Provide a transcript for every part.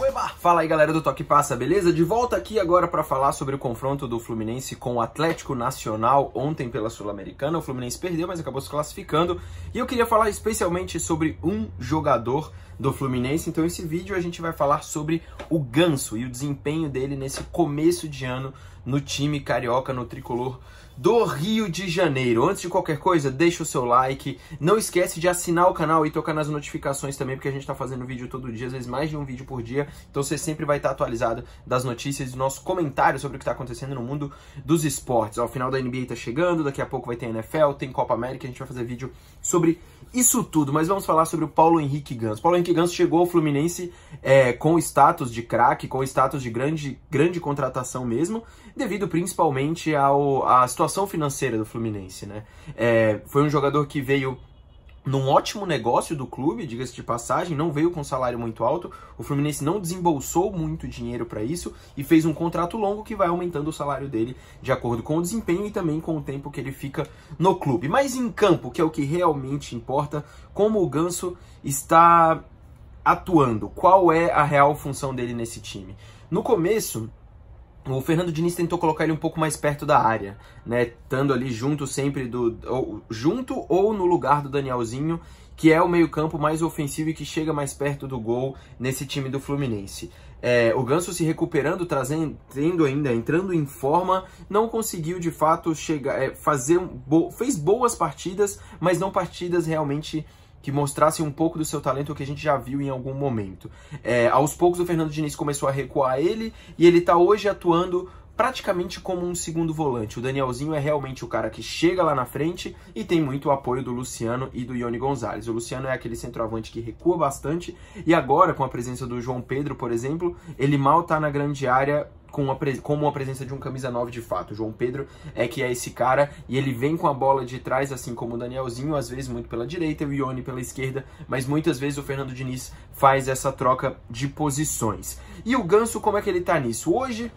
Ueba! Fala aí galera do Toque Passa, beleza? De volta aqui agora para falar sobre o confronto do Fluminense com o Atlético Nacional ontem pela Sul-Americana. O Fluminense perdeu, mas acabou se classificando. E eu queria falar especialmente sobre um jogador do Fluminense. Então, esse vídeo a gente vai falar sobre o Ganso e o desempenho dele nesse começo de ano no time carioca, no tricolor do Rio de Janeiro. Antes de qualquer coisa, deixa o seu like, não esquece de assinar o canal e tocar nas notificações também, porque a gente está fazendo vídeo todo dia, às vezes mais de um vídeo por dia, então você sempre vai estar tá atualizado das notícias, do nosso comentário sobre o que está acontecendo no mundo dos esportes. Ao final da NBA está chegando, daqui a pouco vai ter NFL, tem Copa América, a gente vai fazer vídeo sobre isso tudo, mas vamos falar sobre o Paulo Henrique Ganso. Paulo Henrique Ganso chegou ao Fluminense é, com status de craque, com status de grande, grande contratação mesmo, devido principalmente ao, à situação situação financeira do Fluminense, né? É, foi um jogador que veio num ótimo negócio do clube, diga-se de passagem, não veio com um salário muito alto. O Fluminense não desembolsou muito dinheiro para isso e fez um contrato longo que vai aumentando o salário dele de acordo com o desempenho e também com o tempo que ele fica no clube. Mas em campo, que é o que realmente importa, como o Ganso está atuando, qual é a real função dele nesse time. No começo, o Fernando Diniz tentou colocar ele um pouco mais perto da área, né? Estando ali junto sempre do. Ou, junto ou no lugar do Danielzinho, que é o meio-campo mais ofensivo e que chega mais perto do gol nesse time do Fluminense. É, o Ganso se recuperando, trazendo, tendo ainda, entrando em forma, não conseguiu de fato chegar, é, fazer bo fez boas partidas, mas não partidas realmente que mostrasse um pouco do seu talento que a gente já viu em algum momento. É, aos poucos o Fernando Diniz começou a recuar ele e ele está hoje atuando praticamente como um segundo volante. O Danielzinho é realmente o cara que chega lá na frente e tem muito o apoio do Luciano e do Ione Gonzalez. O Luciano é aquele centroavante que recua bastante e agora, com a presença do João Pedro, por exemplo, ele mal está na grande área com a como a presença de um camisa 9 de fato. O João Pedro é que é esse cara e ele vem com a bola de trás, assim como o Danielzinho, às vezes muito pela direita, o Ione pela esquerda, mas muitas vezes o Fernando Diniz faz essa troca de posições. E o Ganso, como é que ele tá nisso? Hoje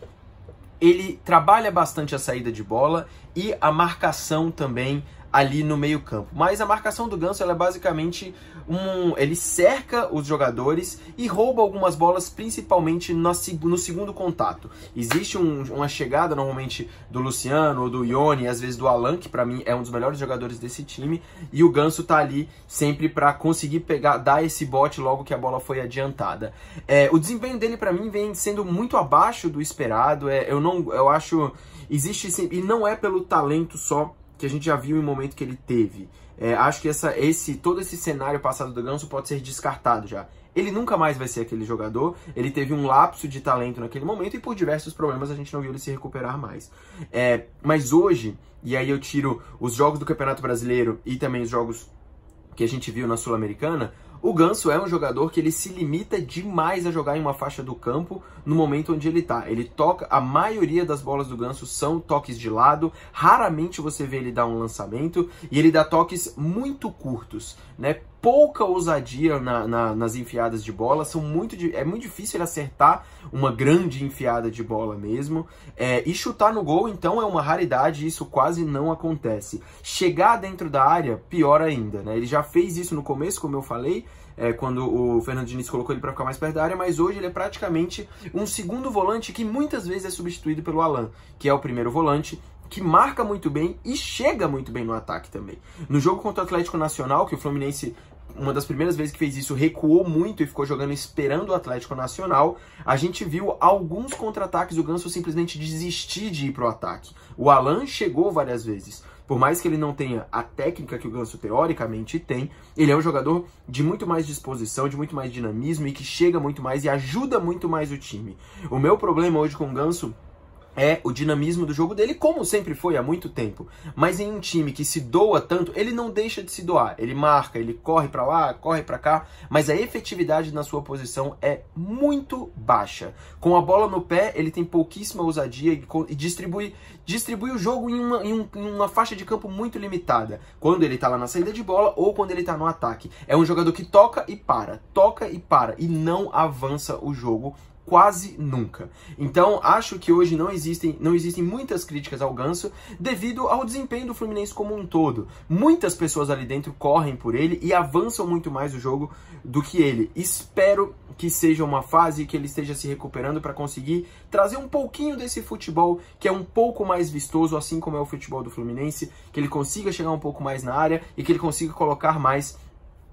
ele trabalha bastante a saída de bola e a marcação também ali no meio campo. Mas a marcação do Ganso é basicamente um... ele cerca os jogadores e rouba algumas bolas, principalmente no, no segundo contato. Existe um, uma chegada normalmente do Luciano ou do Ione, às vezes do Alan, que para mim é um dos melhores jogadores desse time, e o Ganso tá ali sempre para conseguir pegar, dar esse bote logo que a bola foi adiantada. É, o desempenho dele para mim vem sendo muito abaixo do esperado. É, eu não, eu acho existe e não é pelo talento só que a gente já viu em momento que ele teve. É, acho que essa, esse, todo esse cenário passado do Ganso pode ser descartado já. Ele nunca mais vai ser aquele jogador, ele teve um lapso de talento naquele momento e por diversos problemas a gente não viu ele se recuperar mais. É, mas hoje, e aí eu tiro os jogos do Campeonato Brasileiro e também os jogos que a gente viu na Sul-Americana, o Ganso é um jogador que ele se limita demais a jogar em uma faixa do campo no momento onde ele está. Ele toca, a maioria das bolas do Ganso são toques de lado, raramente você vê ele dar um lançamento e ele dá toques muito curtos, né? pouca ousadia na, na, nas enfiadas de bola, são muito é muito difícil ele acertar uma grande enfiada de bola mesmo. É, e chutar no gol, então, é uma raridade, isso quase não acontece. Chegar dentro da área, pior ainda, né? Ele já fez isso no começo, como eu falei, é, quando o Fernando Diniz colocou ele para ficar mais perto da área, mas hoje ele é praticamente um segundo volante que muitas vezes é substituído pelo Alan, que é o primeiro volante, que marca muito bem e chega muito bem no ataque também. No jogo contra o Atlético Nacional, que o Fluminense uma das primeiras vezes que fez isso, recuou muito e ficou jogando esperando o Atlético Nacional. A gente viu alguns contra-ataques do Ganso simplesmente desistir de ir pro ataque. O Alan chegou várias vezes. Por mais que ele não tenha a técnica que o Ganso teoricamente tem, ele é um jogador de muito mais disposição, de muito mais dinamismo e que chega muito mais e ajuda muito mais o time. O meu problema hoje com o Ganso é o dinamismo do jogo dele, como sempre foi há muito tempo. Mas em um time que se doa tanto, ele não deixa de se doar. Ele marca, ele corre para lá, corre para cá, mas a efetividade na sua posição é muito baixa. Com a bola no pé, ele tem pouquíssima ousadia e distribui, distribui o jogo em uma, em, um, em uma faixa de campo muito limitada. Quando ele tá lá na saída de bola ou quando ele tá no ataque. É um jogador que toca e para, toca e para, e não avança o jogo quase nunca. Então, acho que hoje não existem, não existem muitas críticas ao Ganso devido ao desempenho do Fluminense como um todo. Muitas pessoas ali dentro correm por ele e avançam muito mais o jogo do que ele. Espero que seja uma fase que ele esteja se recuperando para conseguir trazer um pouquinho desse futebol que é um pouco mais vistoso, assim como é o futebol do Fluminense, que ele consiga chegar um pouco mais na área e que ele consiga colocar mais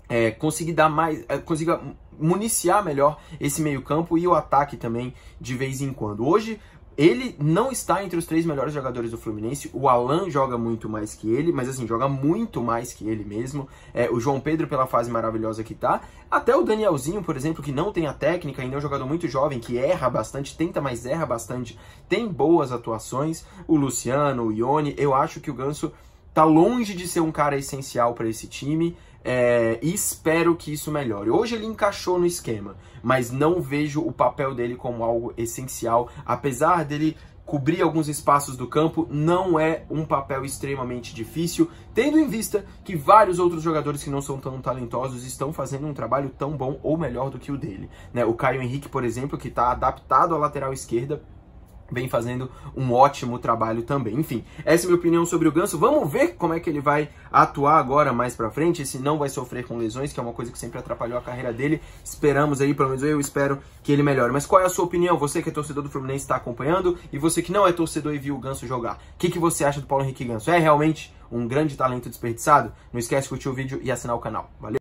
é, conseguir dar mais, é, consiga municiar melhor esse meio-campo e o ataque também de vez em quando. Hoje, ele não está entre os três melhores jogadores do Fluminense. O Alan joga muito mais que ele, mas assim, joga muito mais que ele mesmo. É, o João Pedro, pela fase maravilhosa que tá. Até o Danielzinho, por exemplo, que não tem a técnica, ainda é um jogador muito jovem, que erra bastante, tenta, mas erra bastante, tem boas atuações. O Luciano, o Ione, eu acho que o Ganso tá longe de ser um cara essencial para esse time. É, e espero que isso melhore. Hoje ele encaixou no esquema, mas não vejo o papel dele como algo essencial. Apesar dele cobrir alguns espaços do campo, não é um papel extremamente difícil, tendo em vista que vários outros jogadores que não são tão talentosos estão fazendo um trabalho tão bom ou melhor do que o dele. Né? O Caio Henrique, por exemplo, que está adaptado à lateral esquerda, vem fazendo um ótimo trabalho também. Enfim, essa é minha opinião sobre o Ganso. Vamos ver como é que ele vai atuar agora mais para frente, se não vai sofrer com lesões, que é uma coisa que sempre atrapalhou a carreira dele. Esperamos aí, pelo menos eu espero que ele melhore. Mas qual é a sua opinião? Você que é torcedor do Fluminense está acompanhando e você que não é torcedor e viu o Ganso jogar. O que, que você acha do Paulo Henrique Ganso? É realmente um grande talento desperdiçado? Não esquece de curtir o vídeo e assinar o canal. Valeu!